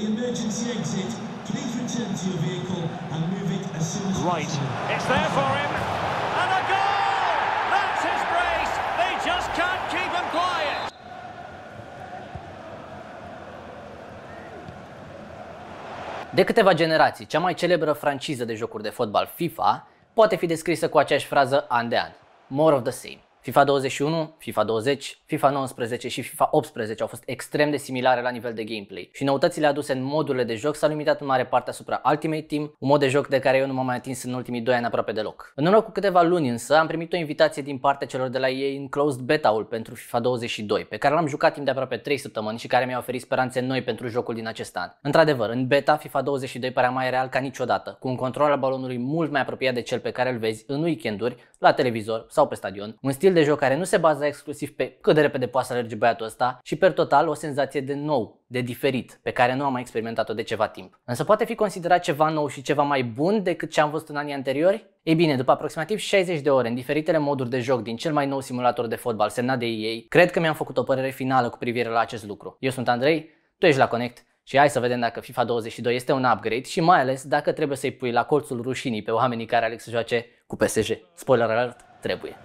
the emergency exit, please return to your vehicle and move it as soon as possible. Right. It's there for him. And a goal! That's his brace! They just can't keep him quiet! De câteva generații, cea mai celebră franciză de jocuri de fotbal FIFA poate fi descrisă cu aceeași frază an de an. More of the same. FIFA 21, FIFA 20, FIFA 19 și FIFA 18 au fost extrem de similare la nivel de gameplay și noutățile aduse în modurile de joc s-au limitat în mare parte asupra Ultimate Team, un mod de joc de care eu nu m-am mai atins în ultimii 2 ani aproape deloc. În urmă cu câteva luni însă am primit o invitație din partea celor de la ei în closed beta-ul pentru FIFA 22, pe care l-am jucat timp de aproape 3 săptămâni și care mi-a oferit speranțe noi pentru jocul din acest an. Într-adevăr, în beta FIFA 22 părea mai real ca niciodată, cu un control al balonului mult mai apropiat de cel pe care îl vezi în weekenduri, la televizor sau pe stadion, un stil de joc care nu se baza exclusiv pe cât de repede poate să alerge băiatul ăsta și per total o senzație de nou, de diferit, pe care nu am mai experimentat-o de ceva timp. Însă poate fi considerat ceva nou și ceva mai bun decât ce am văzut în anii anteriori? Ei bine, după aproximativ 60 de ore în diferitele moduri de joc din cel mai nou simulator de fotbal semnat de EA, cred că mi-am făcut o părere finală cu privire la acest lucru. Eu sunt Andrei, tu ești la Connect și hai să vedem dacă FIFA 22 este un upgrade și mai ales dacă trebuie să-i pui la colțul rușinii pe oamenii care aleg să joace cu PSG. Spoiler alert, trebuie.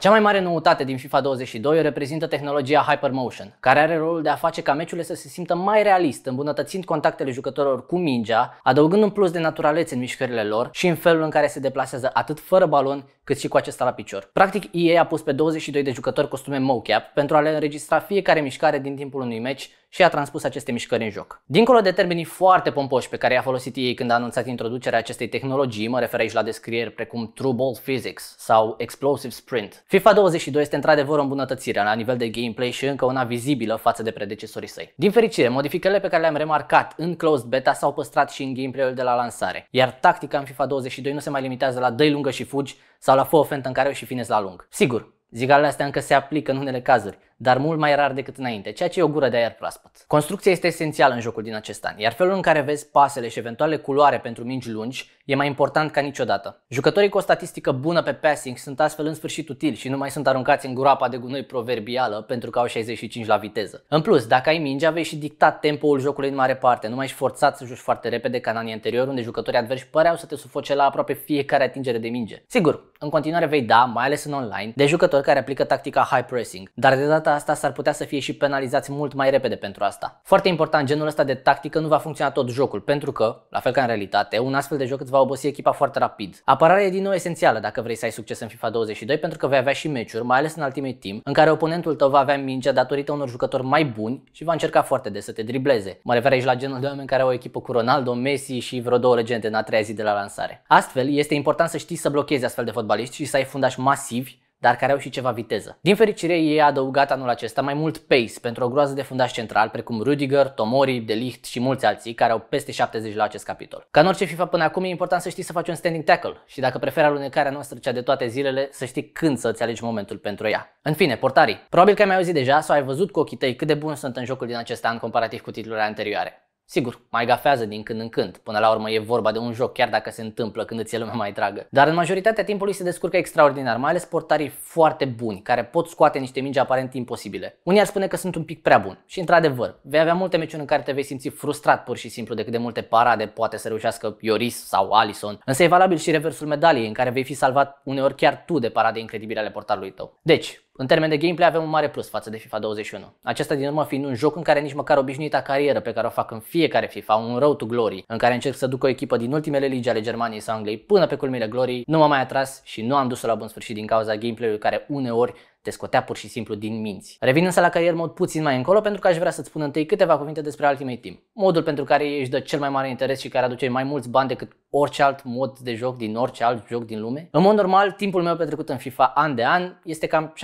Cea mai mare noutate din FIFA 22 o reprezintă tehnologia Hypermotion, care are rolul de a face ca meciurile să se simtă mai realist, îmbunătățind contactele jucătorilor cu mingea, adăugând un plus de naturalețe în mișcările lor și în felul în care se deplasează atât fără balon, cât și cu acesta la picior. Practic, EA a pus pe 22 de jucători costume mocap pentru a le înregistra fiecare mișcare din timpul unui meci și a transpus aceste mișcări în joc. Dincolo de termenii foarte pompoși pe care i-a folosit ei când a anunțat introducerea acestei tehnologii, mă refer aici la descrieri precum True Ball Physics sau Explosive Sprint. FIFA 22 este într-adevăr o îmbunătățire la nivel de gameplay și încă una vizibilă față de predecesorii săi. Din fericire, modificările pe care le-am remarcat în closed beta s-au păstrat și în gameplay-ul de la lansare, iar tactica în FIFA 22 nu se mai limitează la dăi lungă și fugi sau la fă o fentă în care și finezi la lung. Sigur, Zigalele astea încă se aplică în unele cazuri, dar mult mai rar decât înainte, ceea ce e o gură de aer proaspăt. Construcția este esențială în jocul din acest an, iar felul în care vezi pasele și eventuale culoare pentru mingi lungi e mai important ca niciodată. Jucătorii cu o statistică bună pe passing sunt astfel în sfârșit utili și nu mai sunt aruncați în groapa de gunoi proverbială pentru că au 65 la viteză. În plus, dacă ai mingea, vei și dicta tempoul jocului în mare parte, nu mai ești forțat să joci foarte repede ca în anii anteriori, unde jucătorii adversi păreau să te sufoce la aproape fiecare atingere de minge. Sigur, în continuare vei da, mai ales în online, de jucători care aplică tactica high pressing, dar de data data asta s-ar putea să fie și penalizați mult mai repede pentru asta. Foarte important, genul ăsta de tactică nu va funcționa tot jocul, pentru că, la fel ca în realitate, un astfel de joc îți va obosi echipa foarte rapid. Apărarea e din nou esențială dacă vrei să ai succes în FIFA 22, pentru că vei avea și meciuri, mai ales în Ultimate Team, în care oponentul tău va avea mingea datorită unor jucători mai buni și va încerca foarte des să te dribleze. Mă refer aici la genul de oameni care au o echipă cu Ronaldo, Messi și vreo două legende în a treia zi de la lansare. Astfel, este important să știi să blochezi astfel de fotbaliști și să ai fundași masivi dar care au și ceva viteză. Din fericire, ei a adăugat anul acesta mai mult pace pentru o groază de fundaș central, precum Rudiger, Tomori, De Ligt și mulți alții care au peste 70 la acest capitol. Ca în orice FIFA până acum, e important să știi să faci un standing tackle și dacă preferi alunecarea noastră cea de toate zilele, să știi când să-ți alegi momentul pentru ea. În fine, portarii. Probabil că ai mai auzit deja sau ai văzut cu ochii tăi cât de buni sunt în jocul din acest an comparativ cu titlurile anterioare. Sigur, mai gafează din când în când, până la urmă e vorba de un joc chiar dacă se întâmplă când îți e lumea mai dragă. Dar în majoritatea timpului se descurcă extraordinar, mai ales portarii foarte buni, care pot scoate niște mingi aparent imposibile. Unii ar spune că sunt un pic prea bun și într-adevăr, vei avea multe meciuri în care te vei simți frustrat pur și simplu de cât de multe parade poate să reușească Ioris sau Alison, însă e valabil și reversul medaliei în care vei fi salvat uneori chiar tu de parade incredibile ale portarului tău. Deci, în termen de gameplay avem un mare plus față de FIFA 21. Acesta din urmă fiind un joc în care nici măcar obișnuita carieră pe care o fac în fiecare FIFA, un road to glory, în care încerc să duc o echipă din ultimele ligi ale Germaniei sau Angliei până pe culmile glorii, nu m-a mai atras și nu am dus-o la bun sfârșit din cauza gameplay-ului care uneori te scotea pur și simplu din minți. Revin însă la carier mod puțin mai încolo pentru că aș vrea să-ți spun întâi câteva cuvinte despre Ultimate Team, modul pentru care ei își dă cel mai mare interes și care aduce mai mulți bani decât orice alt mod de joc din orice alt joc din lume. În mod normal, timpul meu petrecut în FIFA an de an este cam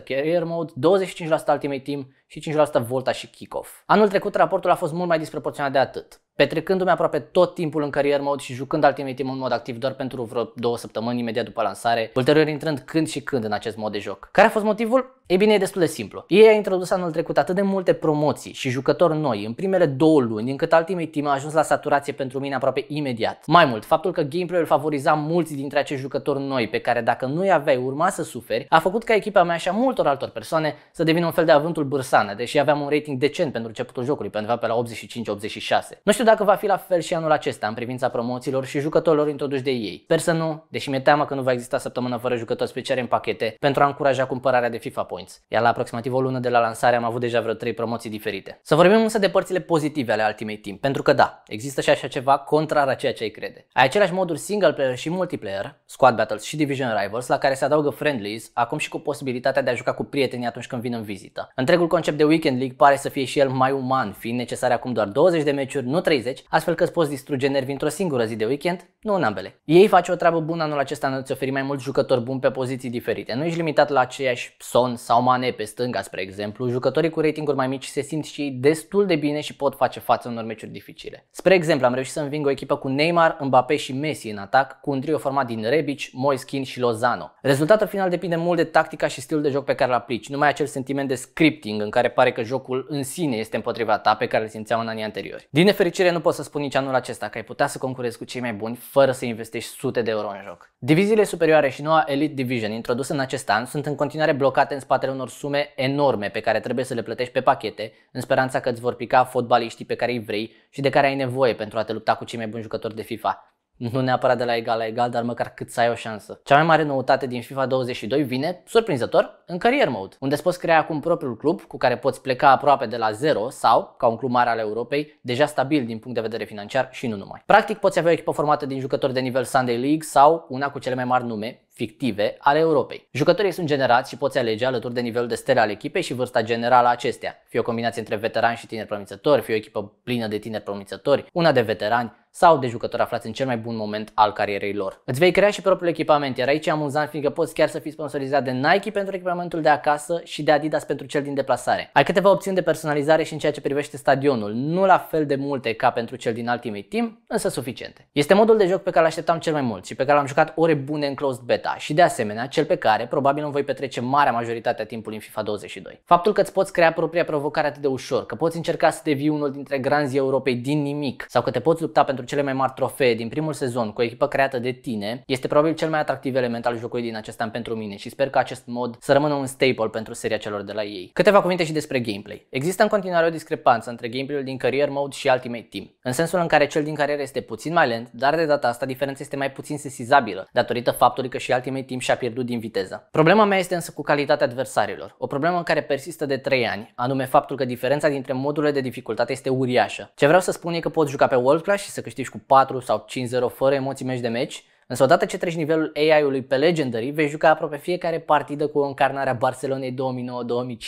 70% career mode, 25% ultimate team și 5% volta și kick-off. Anul trecut raportul a fost mult mai disproporționat de atât. Petrecându-mi aproape tot timpul în career mode și jucând Ultimate Team în mod activ doar pentru vreo două săptămâni imediat după lansare, ulterior intrând când și când în acest mod de joc. Care a fost motivul? Ei bine, e destul de simplu. Ei a introdus anul trecut atât de multe promoții și jucători noi în primele două luni, încât Ultimate Team a ajuns la saturație pentru mine aproape imediat. Mai mult, faptul că gameplay-ul favoriza mulți dintre acești jucători noi, pe care dacă nu i aveai urma să suferi, a făcut ca echipa mea și a multor altor persoane să devină un fel de avântul bursană. deși aveam un rating decent pentru începutul jocului, pe undeva pe la 85-86. Nu știu dacă va fi la fel și anul acesta în privința promoțiilor și jucătorilor introduși de ei. Sper să nu, deși mi-e teamă că nu va exista săptămână fără jucători speciale în pachete pentru a încuraja cumpărarea de FIFA Points, iar la aproximativ o lună de la lansare am avut deja vreo 3 promoții diferite. Să vorbim însă de părțile pozitive ale Ultimate Team, pentru că da, există și așa ceva contrar a ceea ce ai crede. Ai același moduri single player și multiplayer, squad battles și division rivals, la care se adaugă friendlies, acum și cu posibilitatea de a juca cu prietenii atunci când vin în vizită. Întregul concept de Weekend League pare să fie și el mai uman, fiind necesar acum doar 20 de meciuri, nu 30, astfel că îți poți distruge nervii într-o singură zi de weekend, nu în ambele. Ei face o treabă bună anul acesta în îți oferi mai mulți jucători buni pe poziții diferite. Nu ești limitat la aceiași Son sau Mane pe stânga, spre exemplu. Jucătorii cu ratinguri mai mici se simt și ei destul de bine și pot face față unor meciuri dificile. Spre exemplu, am reușit să înving o echipă cu Neymar, Mbappé și Messi în atac, cu un trio format din Rebic, Moiskin și Lozano. Rezultatul final depinde mult de tactica și stilul de joc pe care îl aplici. Nu mai acel sentiment de scripting în care pare că jocul în sine este împotriva ta pe care îl simțeam în anii anteriori. Din nefericire, fericire nu pot să spun nici anul acesta că ai putea să concurezi cu cei mai buni fără să investești sute de euro în joc. Diviziile superioare și noua Elite Division introdusă în acest an sunt în continuare blocate în spatele unor sume enorme pe care trebuie să le plătești pe pachete, în speranța că îți vor pica fotbaliștii pe care îi vrei și de care ai nevoie pentru a te lupta cu cei mai buni jucători de FIFA nu neapărat de la egal la egal, dar măcar cât să ai o șansă. Cea mai mare noutate din FIFA 22 vine, surprinzător, în career mode, unde îți poți crea acum propriul club cu care poți pleca aproape de la zero sau, ca un club mare al Europei, deja stabil din punct de vedere financiar și nu numai. Practic poți avea o echipă formată din jucători de nivel Sunday League sau una cu cele mai mari nume, fictive ale Europei. Jucătorii sunt generați și poți alege alături de nivelul de stele al echipei și vârsta generală a acestea. Fie o combinație între veterani și tineri promițători, fie o echipă plină de tineri promițători, una de veterani sau de jucători aflați în cel mai bun moment al carierei lor. Îți vei crea și propriul echipament, iar aici e amuzant fiindcă poți chiar să fii sponsorizat de Nike pentru echipamentul de acasă și de Adidas pentru cel din deplasare. Ai câteva opțiuni de personalizare și în ceea ce privește stadionul, nu la fel de multe ca pentru cel din Ultimate Team, însă suficiente. Este modul de joc pe care l-așteptam cel mai mult și pe care l-am jucat ore bune în closed beta ta și de asemenea cel pe care probabil îl voi petrece marea majoritatea timpului în FIFA 22. Faptul că îți poți crea propria provocare atât de ușor, că poți încerca să devii unul dintre granzii Europei din nimic sau că te poți lupta pentru cele mai mari trofee din primul sezon cu o echipă creată de tine, este probabil cel mai atractiv element al jocului din acest an pentru mine și sper că acest mod să rămână un staple pentru seria celor de la ei. Câteva cuvinte și despre gameplay. Există în continuare o discrepanță între gameplay-ul din Career Mode și Ultimate Team, în sensul în care cel din carieră este puțin mai lent, dar de data asta diferența este mai puțin sesizabilă, datorită faptului că și Ultimate Team și-a pierdut din viteză. Problema mea este însă cu calitatea adversarilor, o problemă care persistă de 3 ani, anume faptul că diferența dintre modurile de dificultate este uriașă. Ce vreau să spun e că poți juca pe World Class și să câștigi cu 4 sau 5-0 fără emoții meci de meci, Însă odată ce treci nivelul AI-ului pe Legendary, vei juca aproape fiecare partidă cu o încarnare a Barcelonei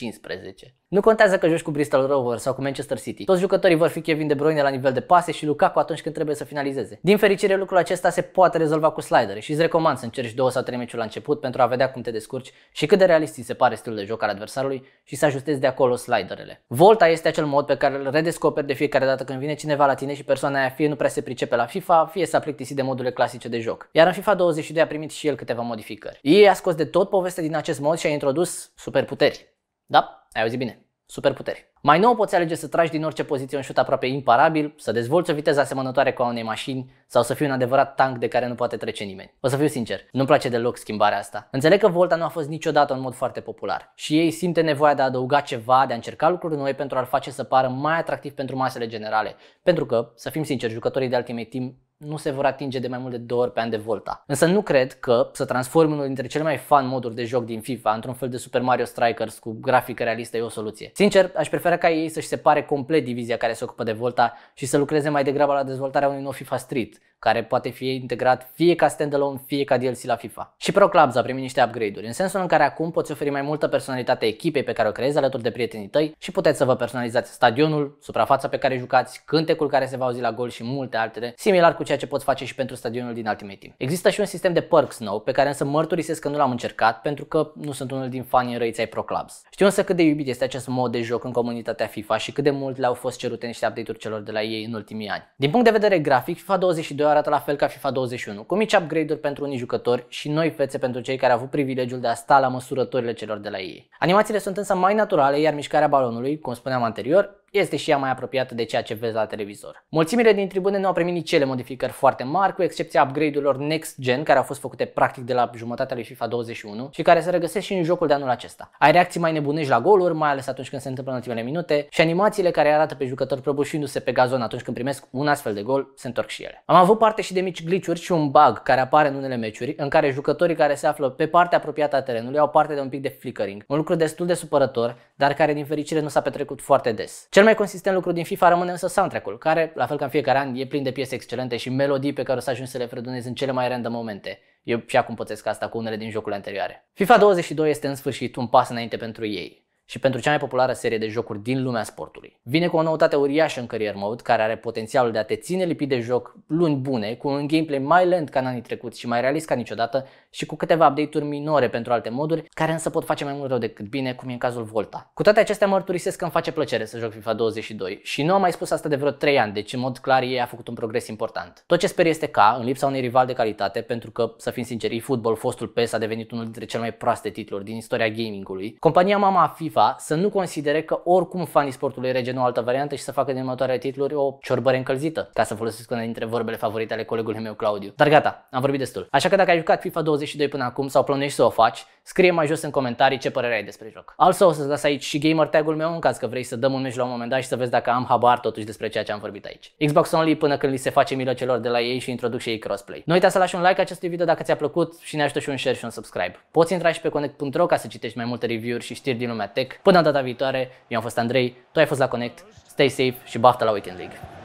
2009-2015. Nu contează că joci cu Bristol Rovers sau cu Manchester City. Toți jucătorii vor fi Kevin De Bruyne la nivel de pase și Lukaku atunci când trebuie să finalizeze. Din fericire, lucrul acesta se poate rezolva cu slidere și îți recomand să încerci două sau trei meciuri la început pentru a vedea cum te descurci și cât de realist ți se pare stilul de joc al adversarului și să ajustezi de acolo sliderele. Volta este acel mod pe care îl redescoperi de fiecare dată când vine cineva la tine și persoana aia fie nu prea se pricepe la FIFA, fie s-a plictisit de modurile clasice de joc. Iar în FIFA 22 a primit și el câteva modificări. Ei a scos de tot povestea din acest mod și a introdus superputeri. Da, ai auzit bine superputeri. Mai nou poți alege să tragi din orice poziție un șut aproape imparabil, să dezvolți o viteză asemănătoare cu a unei mașini sau să fii un adevărat tank de care nu poate trece nimeni. O să fiu sincer, nu-mi place deloc schimbarea asta. Înțeleg că Volta nu a fost niciodată un mod foarte popular și ei simte nevoia de a adăuga ceva, de a încerca lucruri noi pentru a-l face să pară mai atractiv pentru masele generale. Pentru că, să fim sinceri, jucătorii de Ultimate Team nu se vor atinge de mai mult de două ori pe an de volta. Însă nu cred că să transform unul dintre cele mai fan moduri de joc din FIFA într-un fel de Super Mario Strikers cu grafică realistă e o soluție. Sincer, aș prefera ca ei să-și separe complet divizia care se ocupă de volta și să lucreze mai degrabă la dezvoltarea unui nou FIFA Street, care poate fi integrat fie ca standalone, fie ca DLC la FIFA. Și Pro Clubs a primit niște upgrade-uri, în sensul în care acum poți oferi mai multă personalitate echipei pe care o creezi alături de prietenii tăi și puteți să vă personalizați stadionul, suprafața pe care jucați, cântecul care se va auzi la gol și multe altele, similar cu ceea ce poți face și pentru stadionul din Ultimate Team. Există și un sistem de perks nou pe care însă mărturisesc că nu l-am încercat pentru că nu sunt unul din fanii răiți ai Pro Clubs. Știu însă cât de iubit este acest mod de joc în comunitatea FIFA și cât de mult le-au fost cerute niște update-uri celor de la ei în ultimii ani. Din punct de vedere grafic, FIFA 22 arată la fel ca FIFA 21, cu mici upgrade-uri pentru unii jucători și noi fețe pentru cei care au avut privilegiul de a sta la măsurătorile celor de la ei. Animațiile sunt însă mai naturale, iar mișcarea balonului, cum spuneam anterior, este și ea mai apropiată de ceea ce vezi la televizor. Mulțimile din tribune nu au primit nici ele modificări foarte mari, cu excepția upgrade-urilor next gen care au fost făcute practic de la jumătatea lui FIFA 21 și care se regăsesc și în jocul de anul acesta. Ai reacții mai nebunești la goluri, mai ales atunci când se întâmplă în ultimele minute și animațiile care arată pe jucători prăbușindu-se pe gazon atunci când primesc un astfel de gol se întorc și ele. Am avut parte și de mici glitch și un bug care apare în unele meciuri în care jucătorii care se află pe partea apropiată a terenului au parte de un pic de flickering, un lucru destul de supărător, dar care din fericire nu s-a petrecut foarte des. Cel cel mai consistent lucru din FIFA rămâne însă soundtrack-ul, care, la fel ca în fiecare an, e plin de piese excelente și melodii pe care o să ajungi să le fredunezi în cele mai random momente. Eu și acum pățesc asta cu unele din jocurile anterioare. FIFA 22 este în sfârșit un pas înainte pentru ei și pentru cea mai populară serie de jocuri din lumea sportului. Vine cu o noutate uriașă în career mode, care are potențialul de a te ține lipit de joc luni bune, cu un gameplay mai lent ca în anii trecuți și mai realist ca niciodată și cu câteva update-uri minore pentru alte moduri, care însă pot face mai mult rău decât bine, cum e în cazul Volta. Cu toate acestea mărturisesc că îmi face plăcere să joc FIFA 22 și nu am mai spus asta de vreo 3 ani, deci în mod clar ei a făcut un progres important. Tot ce sper este ca, în lipsa unui rival de calitate, pentru că, să fim sinceri, fotbal, fostul PES a devenit unul dintre cele mai proaste titluri din istoria gamingului, compania mama a FIFA FIFA să nu considere că oricum fanii sportului rege nu altă variantă și să facă din următoarele titluri o ciorbăre încălzită, ca să folosesc una dintre vorbele favorite ale colegului meu Claudiu. Dar gata, am vorbit destul. Așa că dacă ai jucat FIFA 22 până acum sau plănuiești să o faci, scrie mai jos în comentarii ce părere ai despre joc. Also, o să-ți las aici și gamer tag-ul meu în caz că vrei să dăm un meci la un moment dat și să vezi dacă am habar totuși despre ceea ce am vorbit aici. Xbox Only până când li se face milă celor de la ei și introduc și ei crossplay. Nu uita să lași un like acestui video dacă ți-a plăcut și ne ajută și un share și un subscribe. Poți intra și pe connect.ro ca să citești mai multe review-uri și știri din lumea tech Tech. Până data viitoare, eu am fost Andrei, tu ai fost la Connect, stay safe și baftă la Weekend League.